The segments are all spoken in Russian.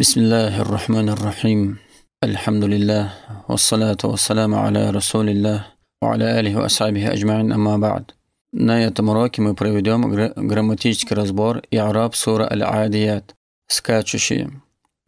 بسم الله الرحمن الرحيم الحمد لله والصلاة والسلام على رسول الله وعلى آله وأصحابه أجمعين أما بعد На этом уроке мы проведем грамматический разбор и араб сура Аль-Адият «Скачущие».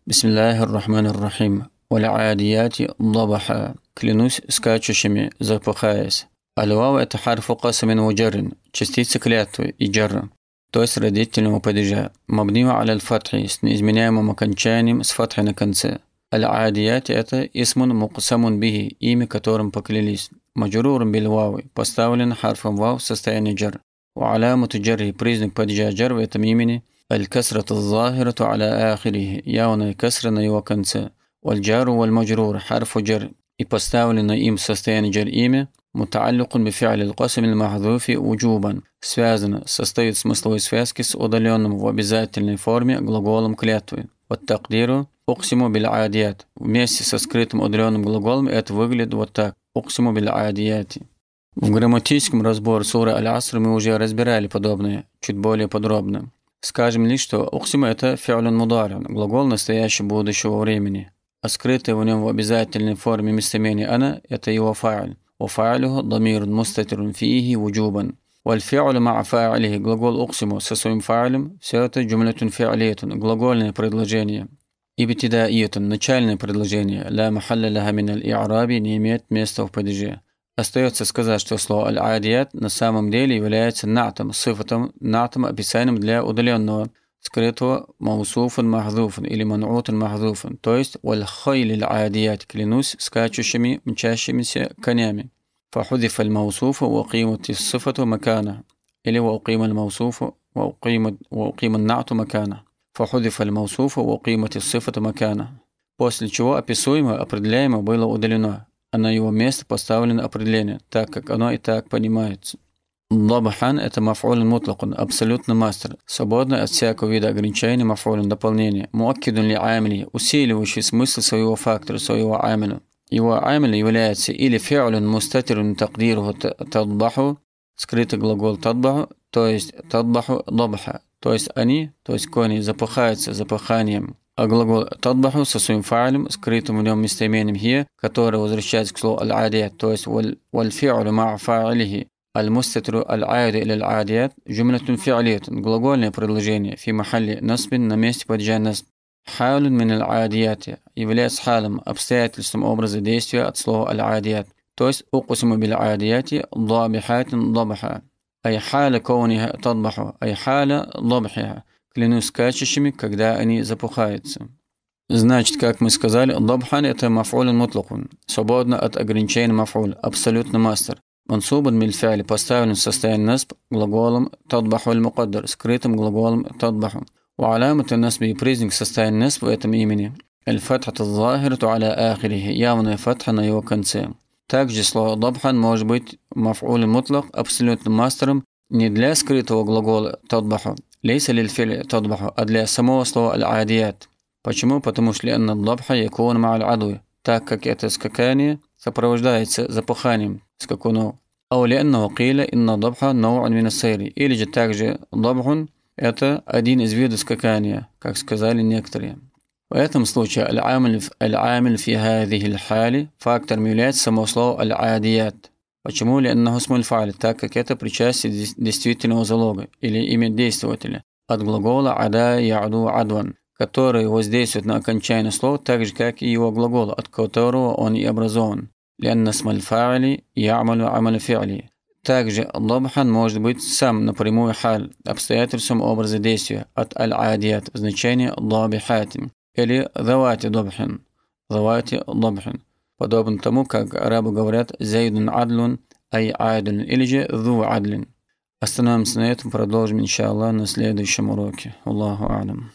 Бисмиллахи рахмани рахим. Валь-Адияти дабаха. Клянусь скачущими, запыхаясь. Аль-Вава – это харфу касамин муджаррин, частица клятвы и джарра. То есть родительного падежа, мабнио аля аль-фатхи с неизменяемым окончанием с фатхи на конце. Аль-Адияти – это исмун муксамун бихи, имя которым поклялись. Маджурурум биль вавы, поставлен харфом вав в состоянии джар. وعلامة جره признак падежа جر в этом имени الكسرة الظاهرة على آخره явная кесра на его конце والجار والمجرور حرف جر и поставлено им в состоянии جر имя мутаалликун бифиалил касамил махдуфи уджубан, связано, состоит смысловой связке с удаленным в обязательной форме глаголом клятвы. Вот такдиру уксиму биль аадият. Вместе со скрытым удаленным глаголом это выглядит вот так. Уксиму биль аадияти. В грамматическом разборе суры Аль-Аср мы уже разбирали подобное, чуть более подробно. Скажем лишь, что «уксима» — это фиолен мударин, глагол настоящего будущего времени, а скрытое в нем в обязательной форме местоимение «она» — это его фа'ль. وفاعله ضمير مستتر فيه وجوبا والفعل مع فاعله глагол «Оксимо» со своим фаилем – все это джумлятун фиалиетун, глагольное предложение. Ибтидаиетун – начальное предложение. Ла махалля лаха мин аль-и'раби не имеет места в падеже. Остается сказать, что слово «аль-адият» на самом деле является натом, сифатом, натом, описанием для удаленного – سكريتو موصوف محذوف إلي منعوت محذوف تويست والخيل العاديات كلينوس سكاتشو شمي مشاشي مسي كنامي فحذف الموصوف وقيمة الصفة مكانه إلي وأقيم الموصوف وأقيم, وأقيم النعت مكانه فحذف الموصوف وقيمة الصفة مكانه после чего описуемое определяемое было удалено, أنا يوميست его место تاكك أنا так как Дабхан – это мафулин мутлакун, абсолютно мастер, свободный от всякого вида ограничений, мафулин дополнения. Муаккидун ли амили, усиливающий смысл своего фактора, своего амина. Его амиль является или фиалин мустатирун тагдиру тадбаху, скрытый глагол тадбаху, то есть тадбаху дабха, то есть они, то есть кони запахаются запаханием. А глагол тадбаху со своим файлем, скрытым в нем местоимением хе, который возвращается к слову аль-адия, то есть валь-фиалю ма'фа'илихи, المستتر العائد إلى العاديات جملة فعلية глагольное предложение في محل نصب на месте падежа نصب حال من العاديات является حالом обстоятельством образа действия от слова العاديات то есть أقسم بالعاديات ضابحات ضبحا أي حال كونها تضبح أي حال ضبحها клянусь скачущими, когда они запухаются. Значит, как мы сказали, «дабхан» – это «мафулин мутлакун», свободно от ограничений «мафул», абсолютно мастер. Мансуб мильфиаль поставлен в состоянии насб глаголом тадбаху аль мукаддар, скрытым глаголом тадбаху. Уалямат насби и признак состояния насб в этом имени. Аль-фатхат аль-захирту аля ахирихи, явная фатха на его конце. Также слово «дабхан» может быть мафулин мутлах, абсолютным мастером, не для скрытого глагола «тадбаху», лейса лильфиль «тадбаху», а для самого слова «аль-адият». Почему? Потому что «анна дабха якун ма'аль адуй», так как это скакание сопровождается запуханием, скакунов. Ауляна укиля инна дабха науан мин сейри. Или же также дабхун – это один из видов скакания, как сказали некоторые. В этом случае аль-амиль фи хадихи хали фактором является само слово аль-адият. Почему ли аннахусмуль фали, так как это причастие действительного залога или имя действователя от глагола ада яду адван, который воздействует на окончание слова так же, как и его глагол, от которого он и образован. لأن اسم الفاعل يعمل عمل فعلي. Также Лобхан может быть сам напрямую халь, обстоятельством образа действия от аль-адият, значение лобихатим, или давати добхан, давати добхан, подобно тому, как арабы говорят «зайдун адлун», «ай адлун» или же «зу адлин». Остановимся на этом, продолжим, иншаллах, на следующем уроке. Аллаху алям.